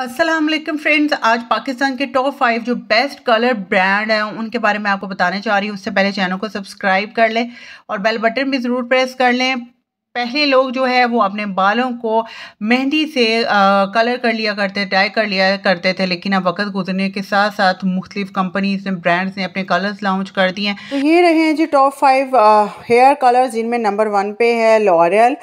अस्सलाम वालेकुम फ्रेंड्स आज पाकिस्तान के टॉप फाइव जो बेस्ट कलर ब्रांड हैं उनके बारे में आपको बताने चाह रही हूँ उससे पहले चैनल को सब्सक्राइब कर लें और बेल बटन भी ज़रूर प्रेस कर लें पहले लोग जो है वो अपने बालों को मेहंदी से आ, कलर कर लिया करते डाई कर लिया करते थे लेकिन अब वक्त गुजरने के साथ साथ मुख्तलिफ कंपनीज ने ब्रांड्स ने अपने कलर्स लॉन्च कर दिए हैं तो ये रहे हैं जी टॉप फाइव हेयर कलर्स जिनमें नंबर वन पे है लॉरेल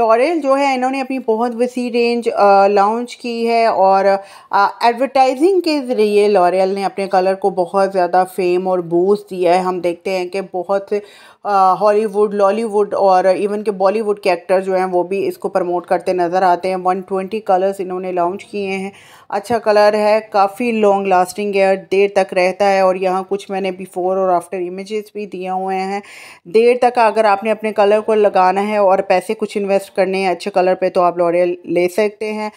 लॉरेल जो है इन्होंने अपनी बहुत वसी रेंज लॉन्च की है और एडवर्टाइजिंग के ज़रिए लॉरेल ने अपने कलर को बहुत ज़्यादा फेम और बूस्ट दिया है हम देखते हैं कि बहुत से हॉलीवुड लॉलीवुड और इवन के बॉलीवुड के एक्टर जो हैं वो भी इसको प्रमोट करते नज़र आते हैं वन ट्वेंटी कलर्स इन्होंने लॉन्च किए हैं अच्छा कलर है काफ़ी लॉन्ग लास्टिंग है देर तक रहता है और यहाँ कुछ मैंने बिफ़ोर और आफ्टर इमेजेस भी दिए हुए हैं देर तक अगर आपने अपने कलर को लगाना है और पैसे कुछ इन्वेस्ट करने हैं अच्छे कलर पर तो आप लॉरियल ले सकते हैं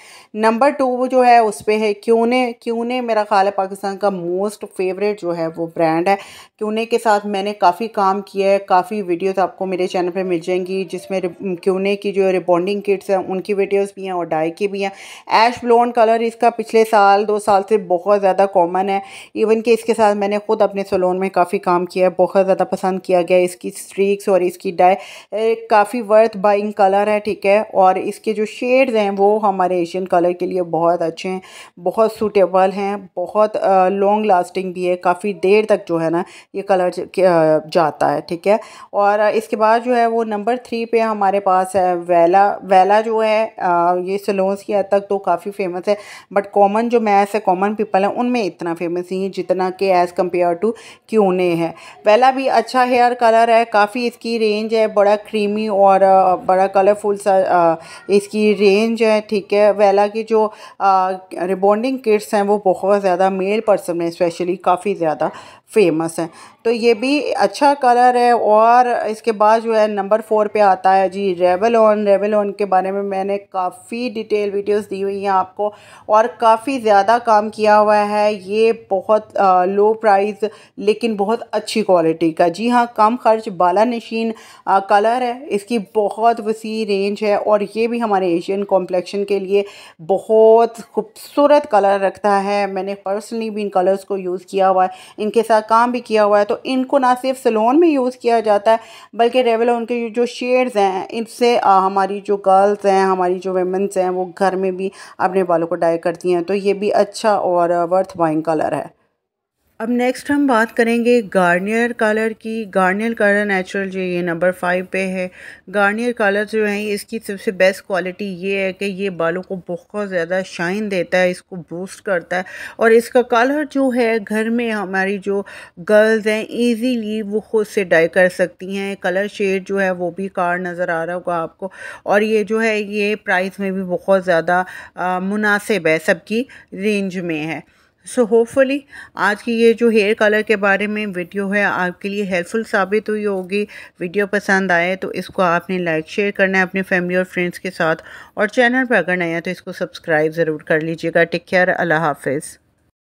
नंबर टू जो है उस पर है क्यूने क्यूने मेरा ख्याल है पाकिस्तान का मोस्ट फेवरेट जो है वो ब्रांड है क्यूने के साथ मैंने काफ़ी काम किया है काफ़ी वीडियोस आपको मेरे चैनल पे मिल जाएंगी जिसमें क्यूने की जो रिबॉन्डिंग किट्स हैं उनकी वीडियोस भी हैं और डाई की भी हैं ऐश ब्लोन कलर इसका पिछले साल दो साल से बहुत ज़्यादा कॉमन है इवन कि इसके साथ मैंने ख़ुद अपने सलोन में काफ़ी काम किया है बहुत ज़्यादा पसंद किया गया इसकी स्ट्रीक्स और इसकी डाई काफ़ी वर्थ बाइंग कलर है ठीक है और इसके जो शेड्स हैं वो हमारे एशियन कलर के लिए बहुत अच्छे हैं बहुत सूटेबल हैं बहुत लॉन्ग लास्टिंग भी है काफ़ी देर तक जो है ना ये कलर जाता है ठीक है और इसके बाद जो है वो नंबर थ्री पे हमारे पास है वेला वेला जो है ये सलोन्स की हद तक तो काफ़ी फेमस है बट कॉमन जो मैस है कॉमन पीपल है उनमें इतना फेमस नहीं है जितना कि एज़ कम्पेयर टू क्यूने है वेला भी अच्छा हेयर कलर है काफ़ी इसकी रेंज है बड़ा क्रीमी और बड़ा कलरफुल सा इसकी रेंज है ठीक है वेला की जो रिबॉन्डिंग किट्स हैं वो बहुत ज़्यादा मेल पर्सन में स्पेशली काफ़ी ज़्यादा फेमस हैं तो ये भी अच्छा कलर है और इसके बाद जो है नंबर फोर पे आता है जी रेवल ऑन रेवल ऑन के बारे में मैंने काफ़ी डिटेल वीडियोस दी हुई हैं आपको और काफ़ी ज़्यादा काम किया हुआ है ये बहुत आ, लो प्राइस लेकिन बहुत अच्छी क्वालिटी का जी हाँ कम खर्च बाला नशीन कलर है इसकी बहुत वसी रेंज है और ये भी हमारे एशियन कॉम्प्लेक्शन के लिए बहुत खूबसूरत कलर रखता है मैंने पर्सनली भी इन कलर्स को यूज़ किया हुआ है इनके साथ काम भी किया हुआ है तो तो इनको ना सिर्फ सलोन में यूज़ किया जाता है बल्कि रेवल उनके जो शेड्स हैं इनसे हमारी जो गर्ल्स हैं हमारी जो वेमेंस हैं वो घर में भी अपने बालों को डाई करती हैं तो ये भी अच्छा और वर्थ बाइंग कलर है अब नेक्स्ट हम बात करेंगे गार्नियर कलर की गार्नियर कलर नेचुरल जो ये नंबर फाइव पे है गार्नियर कलर जो है इसकी सबसे बेस्ट क्वालिटी ये है कि ये बालों को बहुत ज़्यादा शाइन देता है इसको बूस्ट करता है और इसका कलर जो है घर में हमारी जो गर्ल्स हैं इजीली वो खुद से डाई कर सकती हैं कलर शेड जो है वो भी कार नज़र आ रहा होगा आपको और ये जो है ये प्राइस में भी बहुत ज़्यादा मुनासिब है सबकी रेंज में है सो होपफुली आज की ये जो हेयर कलर के बारे में वीडियो है आपके लिए हेल्पफुल साबित हुई होगी वीडियो पसंद आए तो इसको आपने लाइक शेयर करना है अपने फैमिली और फ्रेंड्स के साथ और चैनल पर अगर नया तो इसको सब्सक्राइब ज़रूर कर लीजिएगा टेक केयर अल्लाह हाफिज़